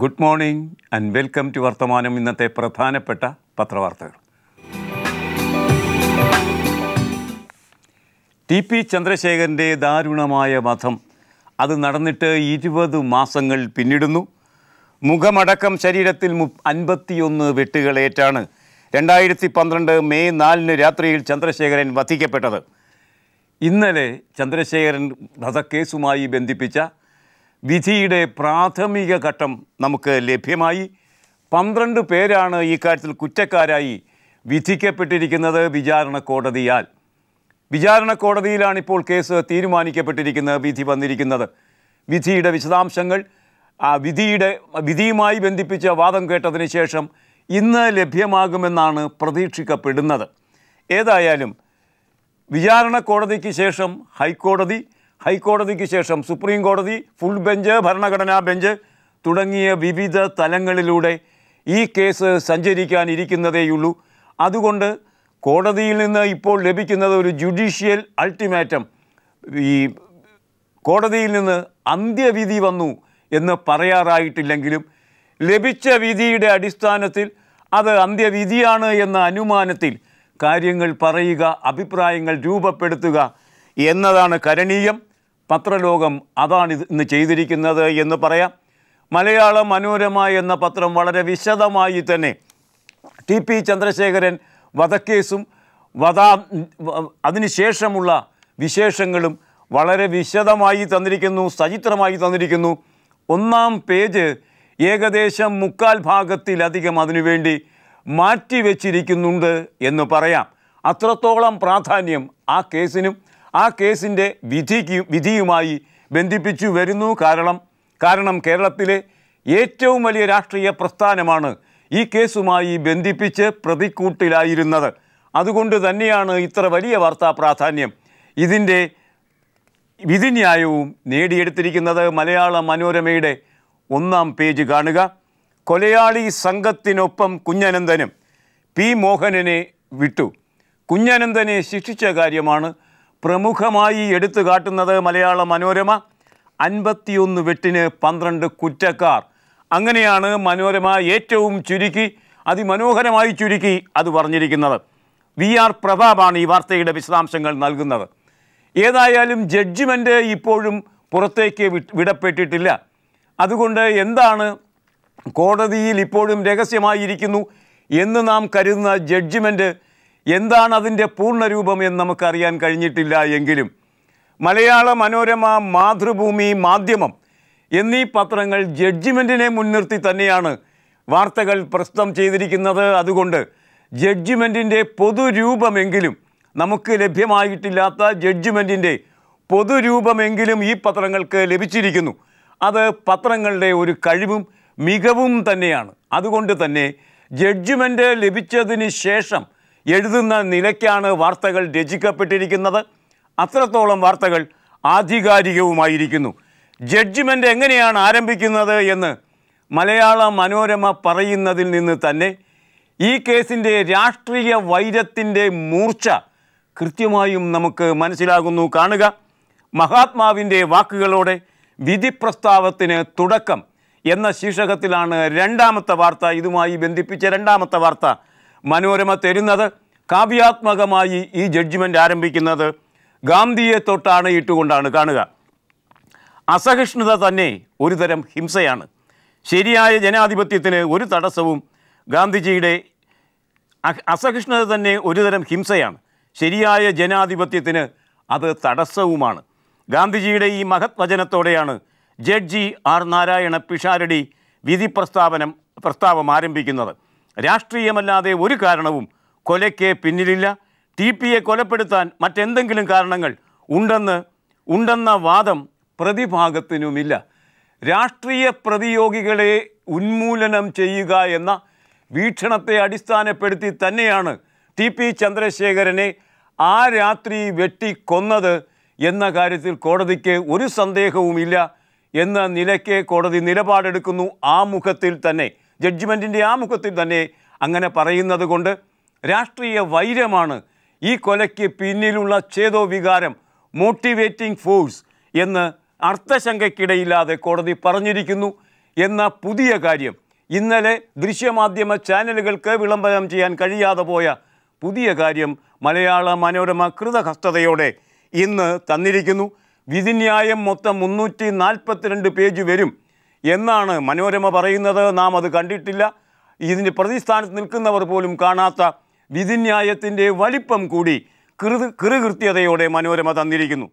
good morning and welcome to വർത്തമാനം ഇന്നത്തെ പ്രധാനപ്പെട്ട പത്രവാർത്തകൾ ടി പി ചന്ദ്രശേഖരൻ്റെ ദാരുണമായ വധം അത് നടന്നിട്ട് ഇരുപത് മാസങ്ങൾ പിന്നിടുന്നു മുഖമടക്കം ശരീരത്തിൽ മു അൻപത്തിയൊന്ന് വെട്ടുകളേറ്റാണ് രണ്ടായിരത്തി പന്ത്രണ്ട് മെയ് നാലിന് രാത്രിയിൽ ചന്ദ്രശേഖരൻ വധിക്കപ്പെട്ടത് ഇന്നലെ ചന്ദ്രശേഖരൻ വധക്കേസുമായി ബന്ധിപ്പിച്ച വിധിയുടെ പ്രാഥമിക ഘട്ടം നമുക്ക് ലഭ്യമായി പന്ത്രണ്ട് പേരാണ് ഇക്കാര്യത്തിൽ കുറ്റക്കാരായി വിധിക്കപ്പെട്ടിരിക്കുന്നത് വിചാരണ കോടതിയാൽ വിചാരണ കോടതിയിലാണിപ്പോൾ കേസ് തീരുമാനിക്കപ്പെട്ടിരിക്കുന്നത് വിധി വന്നിരിക്കുന്നത് വിധിയുടെ വിശദാംശങ്ങൾ ആ വിധിയുടെ വിധിയുമായി ബന്ധിപ്പിച്ച വാദം കേട്ടതിന് ശേഷം ഇന്ന് ലഭ്യമാകുമെന്നാണ് പ്രതീക്ഷിക്കപ്പെടുന്നത് ഏതായാലും വിചാരണ കോടതിക്ക് ശേഷം ഹൈക്കോടതി ഹൈക്കോടതിക്ക് ശേഷം സുപ്രീം കോടതി ഫുൾ ബെഞ്ച് ഭരണഘടനാ ബെഞ്ച് തുടങ്ങിയ വിവിധ തലങ്ങളിലൂടെ ഈ കേസ് സഞ്ചരിക്കാനിരിക്കുന്നതേയുള്ളൂ അതുകൊണ്ട് കോടതിയിൽ നിന്ന് ഇപ്പോൾ ലഭിക്കുന്നത് ഒരു ജുഡീഷ്യൽ അൾട്ടിമേറ്റം ഈ കോടതിയിൽ നിന്ന് അന്ത്യവിധി വന്നു എന്ന് പറയാറായിട്ടില്ലെങ്കിലും ലഭിച്ച വിധിയുടെ അടിസ്ഥാനത്തിൽ അത് അന്ത്യവിധിയാണ് എന്ന അനുമാനത്തിൽ കാര്യങ്ങൾ പറയുക അഭിപ്രായങ്ങൾ രൂപപ്പെടുത്തുക എന്നതാണ് കരണീയം പത്രലോകം അതാണ് ഇത് ഇന്ന് ചെയ്തിരിക്കുന്നത് എന്ന് പറയാം മലയാള മനോരമ എന്ന പത്രം വളരെ വിശദമായി തന്നെ ടി പി ചന്ദ്രശേഖരൻ വധക്കേസും വധാ അതിനുശേഷമുള്ള വിശേഷങ്ങളും വളരെ വിശദമായി തന്നിരിക്കുന്നു സചിത്രമായി തന്നിരിക്കുന്നു ഒന്നാം പേജ് ഏകദേശം മുക്കാൽ ഭാഗത്തിലധികം അതിനുവേണ്ടി മാറ്റിവെച്ചിരിക്കുന്നുണ്ട് എന്ന് പറയാം അത്രത്തോളം പ്രാധാന്യം ആ കേസിനും ആ കേസിൻ്റെ വിധിക്ക് വിധിയുമായി ബന്ധിപ്പിച്ചു വരുന്നു കാരണം കാരണം കേരളത്തിലെ ഏറ്റവും വലിയ രാഷ്ട്രീയ പ്രസ്ഥാനമാണ് ഈ കേസുമായി ബന്ധിപ്പിച്ച് പ്രതിക്കൂട്ടിലായിരുന്നത് അതുകൊണ്ട് തന്നെയാണ് ഇത്ര വലിയ വാർത്താ പ്രാധാന്യം ഇതിൻ്റെ വിധിന്യായവും നേടിയെടുത്തിരിക്കുന്നത് മലയാള മനോരമയുടെ ഒന്നാം പേജ് കാണുക കൊലയാളി സംഘത്തിനൊപ്പം കുഞ്ഞനന്ദനും പി മോഹനനെ വിട്ടു കുഞ്ഞനന്ദനെ ശിക്ഷിച്ച കാര്യമാണ് പ്രമുഖമായി എടുത്തു കാട്ടുന്നത് മലയാള മനോരമ അൻപത്തിയൊന്ന് വെട്ടിന് പന്ത്രണ്ട് കുറ്റക്കാർ അങ്ങനെയാണ് മനോരമ ഏറ്റവും ചുരുക്കി അതിമനോഹരമായി ചുരുക്കി അത് പറഞ്ഞിരിക്കുന്നത് വി ആർ പ്രതാപാണ് ഈ വാർത്തയുടെ വിശദാംശങ്ങൾ നൽകുന്നത് ഏതായാലും ജഡ്ജിമെൻ്റ് ഇപ്പോഴും പുറത്തേക്ക് വിടപ്പെട്ടിട്ടില്ല അതുകൊണ്ട് എന്താണ് കോടതിയിൽ ഇപ്പോഴും രഹസ്യമായിരിക്കുന്നു എന്ന് നാം കരുതുന്ന ജഡ്ജ്മെൻറ്റ് എന്താണ് അതിൻ്റെ പൂർണ്ണരൂപം എന്ന് നമുക്കറിയാൻ കഴിഞ്ഞിട്ടില്ല എങ്കിലും മലയാള മനോരമ മാതൃഭൂമി മാധ്യമം എന്നീ പത്രങ്ങൾ ജഡ്ജ്മെൻറ്റിനെ മുൻനിർത്തി തന്നെയാണ് വാർത്തകൾ പ്രസ്തം ചെയ്തിരിക്കുന്നത് അതുകൊണ്ട് ജഡ്ജ്മെൻറ്റിൻ്റെ പൊതുരൂപമെങ്കിലും നമുക്ക് ലഭ്യമായിട്ടില്ലാത്ത ജഡ്ജ്മെൻറ്റിൻ്റെ പൊതുരൂപമെങ്കിലും ഈ പത്രങ്ങൾക്ക് ലഭിച്ചിരിക്കുന്നു അത് പത്രങ്ങളുടെ ഒരു കഴിവും മികവും തന്നെയാണ് അതുകൊണ്ട് തന്നെ ജഡ്ജ്മെൻറ്റ് ലഭിച്ചതിന് ശേഷം എഴുതുന്ന നിലയ്ക്കാണ് വാർത്തകൾ രചിക്കപ്പെട്ടിരിക്കുന്നത് അത്രത്തോളം വാർത്തകൾ ആധികാരികവുമായിരിക്കുന്നു ജഡ്ജ്മെൻ്റ് എങ്ങനെയാണ് ആരംഭിക്കുന്നത് എന്ന് മലയാള മനോരമ പറയുന്നതിൽ നിന്ന് തന്നെ ഈ കേസിൻ്റെ രാഷ്ട്രീയ വൈരത്തിൻ്റെ മൂർച്ച കൃത്യമായും നമുക്ക് മനസ്സിലാകുന്നു കാണുക മഹാത്മാവിൻ്റെ വാക്കുകളോടെ വിധി പ്രസ്താവത്തിന് തുടക്കം എന്ന ശീർഷകത്തിലാണ് രണ്ടാമത്തെ വാർത്ത ഇതുമായി ബന്ധിപ്പിച്ച രണ്ടാമത്തെ വാർത്ത മനോരമ തരുന്നത് കാവ്യാത്മകമായി ഈ ജഡ്ജ്മെൻ്റ് ആരംഭിക്കുന്നത് ഗാന്ധിയെ തൊട്ടാണ് ഇട്ടുകൊണ്ടാണ് കാണുക അസഹിഷ്ണുത തന്നെ ഒരുതരം ഹിംസയാണ് ശരിയായ ജനാധിപത്യത്തിന് ഒരു തടസ്സവും ഗാന്ധിജിയുടെ അസഹിഷ്ണുത തന്നെ ഒരുതരം ഹിംസയാണ് ശരിയായ ജനാധിപത്യത്തിന് അത് തടസ്സവുമാണ് ഗാന്ധിജിയുടെ ഈ മഹത് വചനത്തോടെയാണ് ജഡ്ജി ആർ നാരായണ പിഷാരടി വിധി പ്രസ്താവനം പ്രസ്താവം ആരംഭിക്കുന്നത് രാഷ്ട്രീയമല്ലാതെ ഒരു കാരണവും കൊലയ്ക്ക് പിന്നിലില്ല ടി പിയെ കൊലപ്പെടുത്താൻ മറ്റെന്തെങ്കിലും കാരണങ്ങൾ ഉണ്ടെന്ന് ഉണ്ടെന്ന വാദം പ്രതിഭാഗത്തിനുമില്ല രാഷ്ട്രീയ പ്രതിയോഗികളെ ഉന്മൂലനം ചെയ്യുക എന്ന വീക്ഷണത്തെ അടിസ്ഥാനപ്പെടുത്തി തന്നെയാണ് ടി പി ചന്ദ്രശേഖരനെ ആ രാത്രി വെട്ടിക്കൊന്നത് എന്ന കാര്യത്തിൽ കോടതിക്ക് ഒരു സന്ദേഹവുമില്ല എന്ന നിലയ്ക്ക് കോടതി നിലപാടെടുക്കുന്നു ആ മുഖത്തിൽ തന്നെ ജഡ്ജ്മെൻറ്റിൻ്റെ ആമുഖത്തിൽ തന്നെ അങ്ങനെ പറയുന്നത് കൊണ്ട് രാഷ്ട്രീയ വൈരമാണ് ഈ കൊലയ്ക്ക് പിന്നിലുള്ള ചേതോ വികാരം മോട്ടിവേറ്റിംഗ് ഫോഴ്സ് എന്ന് അർത്ഥശങ്കയ്ക്കിടയില്ലാതെ കോടതി പറഞ്ഞിരിക്കുന്നു എന്ന പുതിയ കാര്യം ഇന്നലെ ദൃശ്യമാധ്യമ ചാനലുകൾക്ക് വിളംബരം ചെയ്യാൻ കഴിയാതെ പോയ പുതിയ കാര്യം മലയാള മനോരമ കൃതഹസ്തയോടെ ഇന്ന് തന്നിരിക്കുന്നു വിധിന്യായം മൊത്തം മുന്നൂറ്റി നാൽപ്പത്തിരണ്ട് പേജ് വരും എന്നാണ് മനോരമ പറയുന്നത് നാം അത് കണ്ടിട്ടില്ല ഇതിൻ്റെ പ്രതിസ്ഥാനത്ത് നിൽക്കുന്നവർ പോലും കാണാത്ത വിധിന്യായത്തിൻ്റെ വലിപ്പം കൂടി കൃത് കൃകൃത്യതയോടെ മനോരമ തന്നിരിക്കുന്നു